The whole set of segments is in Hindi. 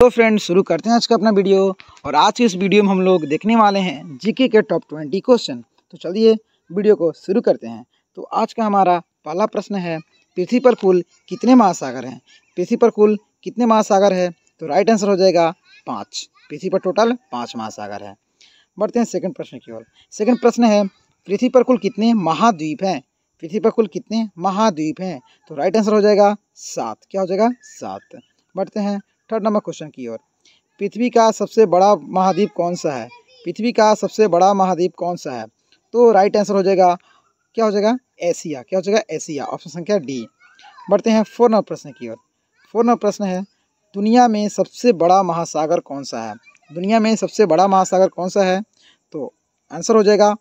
तो फ्रेंड्स शुरू करते हैं आज का अपना वीडियो और आज के इस वीडियो में हम लोग देखने वाले हैं जीके के टॉप ट्वेंटी क्वेश्चन तो चलिए वीडियो को शुरू करते हैं तो आज का हमारा पहला प्रश्न है पृथ्वी पर कुल कितने महासागर हैं पृथ्वी पर कुल कितने महासागर है तो राइट आंसर हो जाएगा पाँच पृथ्वी पर टोटल पाँच महासागर है बढ़ते हैं सेकेंड प्रश्न की ओर सेकेंड प्रश्न है पृथ्वी पर कुल कितने महाद्वीप हैं पृथ्वी पर कुल कितने महाद्वीप हैं तो राइट आंसर हो जाएगा सात क्या हो जाएगा सात बढ़ते हैं थर्ड नंबर क्वेश्चन की ओर पृथ्वी का सबसे बड़ा महाद्वीप कौन सा है पृथ्वी का सबसे बड़ा महाद्वीप कौन सा है तो राइट आंसर हो जाएगा क्या हो जाएगा एशिया क्या हो जाएगा एशिया ऑप्शन संख्या डी बढ़ते हैं फोर नंबर प्रश्न की ओर फोर नंबर प्रश्न है दुनिया में सबसे बड़ा महासागर कौन सा है दुनिया में सबसे बड़ा महासागर कौन सा है तो आंसर हो जाएगा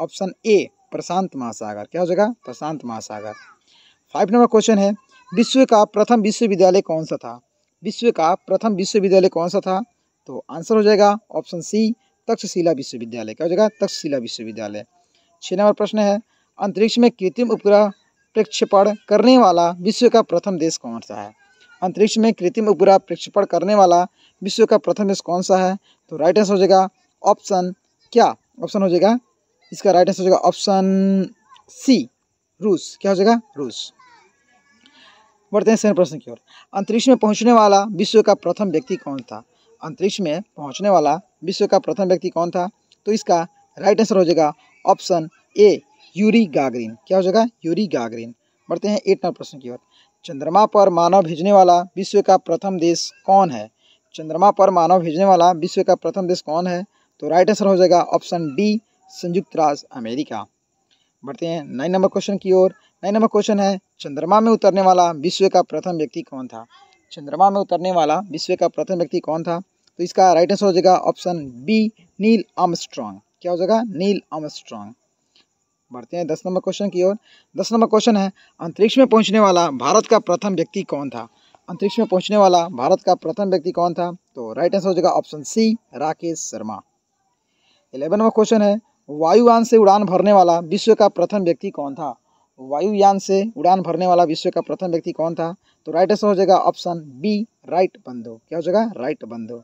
ऑप्शन ए प्रशांत महासागर क्या हो जाएगा प्रशांत महासागर फाइव नंबर क्वेश्चन है विश्व का प्रथम विश्वविद्यालय कौन सा था विश्व का प्रथम विश्वविद्यालय कौन सा था तो आंसर हो जाएगा ऑप्शन सी तक्षशिला विश्वविद्यालय क्या हो जाएगा तक्षशिला विश्वविद्यालय छः नंबर प्रश्न है अंतरिक्ष में कृत्रिम उपग्रह प्रक्षेपण करने वाला विश्व का प्रथम देश कौन सा है अंतरिक्ष में कृत्रिम उपग्रह प्रक्षेपण करने वाला विश्व का प्रथम देश कौन सा है तो राइट आंसर हो जाएगा ऑप्शन क्या ऑप्शन हो जाएगा इसका राइट आंसर हो जाएगा ऑप्शन सी रूस क्या हो जाएगा रूस बढ़ते हैं सेकंड प्रश्न की ओर अंतरिक्ष में पहुंचने वाला विश्व का प्रथम व्यक्ति कौन था अंतरिक्ष में पहुंचने वाला विश्व का प्रथम व्यक्ति कौन था तो इसका राइट आंसर हो जाएगा ऑप्शन ए यूरी गागरीन क्या हो जाएगा यूरी गागरीन बढ़ते हैं एट नंबर प्रश्न की ओर चंद्रमा पर मानव भेजने वाला विश्व का प्रथम देश कौन है चंद्रमा पर मानव भेजने वाला विश्व का प्रथम देश कौन है तो राइट आंसर हो जाएगा ऑप्शन डी संयुक्त राज्य अमेरिका बढ़ते हैं नाइन नंबर क्वेश्चन की ओर नाइन नंबर क्वेश्चन है चंद्रमा में उतरने वाला विश्व का प्रथम व्यक्ति कौन था चंद्रमा में उतरने वाला विश्व का प्रथम व्यक्ति कौन था तो इसका राइट आंसर हो जाएगा ऑप्शन बी नील आमस्ट्रॉन्ग क्या हो जाएगा नील आमस्ट्रॉन्ग बढ़ते हैं दस नंबर क्वेश्चन की ओर दस नंबर क्वेश्चन है अंतरिक्ष में पहुंचने वाला भारत का प्रथम व्यक्ति कौन था अंतरिक्ष में पहुंचने वाला भारत का प्रथम व्यक्ति कौन था तो राइट आंसर हो जाएगा option C Rakesh Sharma eleven number question है वायुयान से उड़ान भरने वाला विश्व का प्रथम व्यक्ति कौन था वायुयान से उड़ान भरने वाला विश्व का प्रथम व्यक्ति कौन था तो राइट आंसर हो जाएगा ऑप्शन बी राइट बंधु क्या हो जाएगा राइट बंधु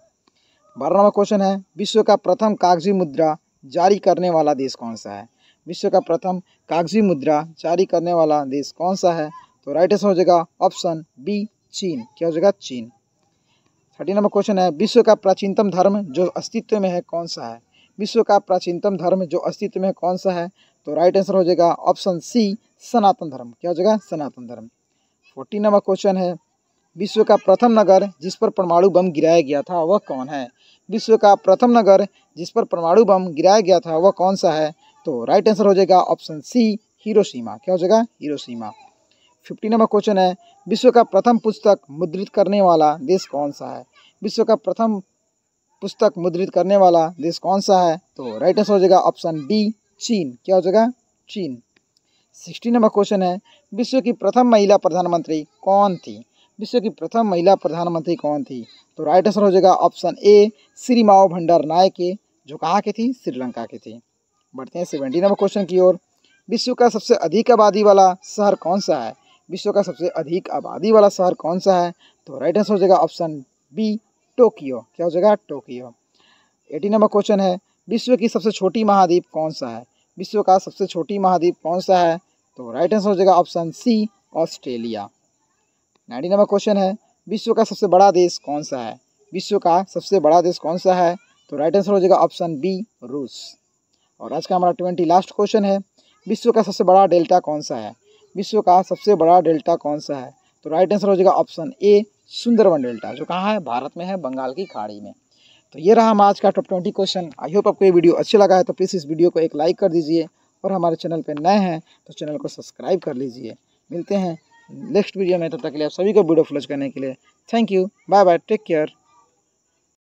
बारह नंबर क्वेश्चन है विश्व का प्रथम कागजी मुद्रा जारी करने वाला देश कौन सा है विश्व का प्रथम कागजी मुद्रा जारी करने वाला देश कौन सा है तो राइट आंसर हो जाएगा ऑप्शन बी चीन क्या हो जाएगा चीन थर्टी नंबर क्वेश्चन है विश्व का प्राचीनतम धर्म जो अस्तित्व में है कौन सा है विश्व का प्राचीनतम धर्म जो अस्तित्व में कौन सा है तो राइट आंसर हो जाएगा ऑप्शन सी सनातन धर्म क्या हो जाएगा सनातन धर्म फोर्टीन नंबर क्वेश्चन है विश्व का प्रथम नगर जिस पर परमाणु बम गिराया गया था वह कौन है विश्व का प्रथम नगर जिस पर परमाणु बम गिराया गया था वह कौन सा है तो राइट आंसर हो जाएगा ऑप्शन सी हीरोशीमा क्या हो जाएगा हीरोशीमा फिफ्टी नंबर क्वेश्चन है विश्व का प्रथम पुस्तक मुद्रित करने वाला देश कौन सा है विश्व का प्रथम पुस्तक मुद्रित करने वाला देश कौन सा है तो राइट आंसर हो जाएगा ऑप्शन डी चीन क्या हो जाएगा चीन सिक्सटी नंबर क्वेश्चन है विश्व की प्रथम महिला प्रधानमंत्री कौन थी विश्व की प्रथम महिला प्रधानमंत्री कौन थी तो राइट आंसर हो जाएगा ऑप्शन ए श्री माओ भंडार नायके जो कहाँ की थी श्रीलंका की थी बढ़ते हैं सेवेंटी नंबर क्वेश्चन की ओर विश्व का सबसे अधिक आबादी वाला शहर कौन सा है विश्व का सबसे अधिक आबादी वाला शहर कौन सा है तो राइट आंसर हो जाएगा ऑप्शन बी टोक्यो क्या हो जाएगा टोक्यो एटी नंबर क्वेश्चन है विश्व की सबसे छोटी महाद्वीप कौन सा है विश्व का सबसे छोटी महाद्वीप कौन सा है तो राइट आंसर हो जाएगा option C Australia ninety number question है विश्व का सबसे बड़ा देश कौन सा है विश्व का सबसे बड़ा देश कौन सा है तो राइट आंसर हो जाएगा ऑप्शन बी रूस और आज का हमारा ट्वेंटी लास्ट क्वेश्चन है विश्व का सबसे बड़ा डेल्टा कौन सा है विश्व का सबसे बड़ा डेल्टा कौन सा है तो राइट आंसर हो जाएगा ऑप्शन ए सुंदरवन डेल्टा जो कहाँ है भारत में है बंगाल की खाड़ी में तो ये रहा हम आज का top twenty question I hope आपको ये वीडियो अच्छी लगा है तो प्लीज़ इस वीडियो को एक लाइक कर दीजिए और हमारे चैनल पर नए हैं तो चैनल को सब्सक्राइब कर लीजिए मिलते हैं नेक्स्ट वीडियो में तब तो तक के लिए आप सभी को वीडियो फ्लॉज करने के लिए thank you bye bye take care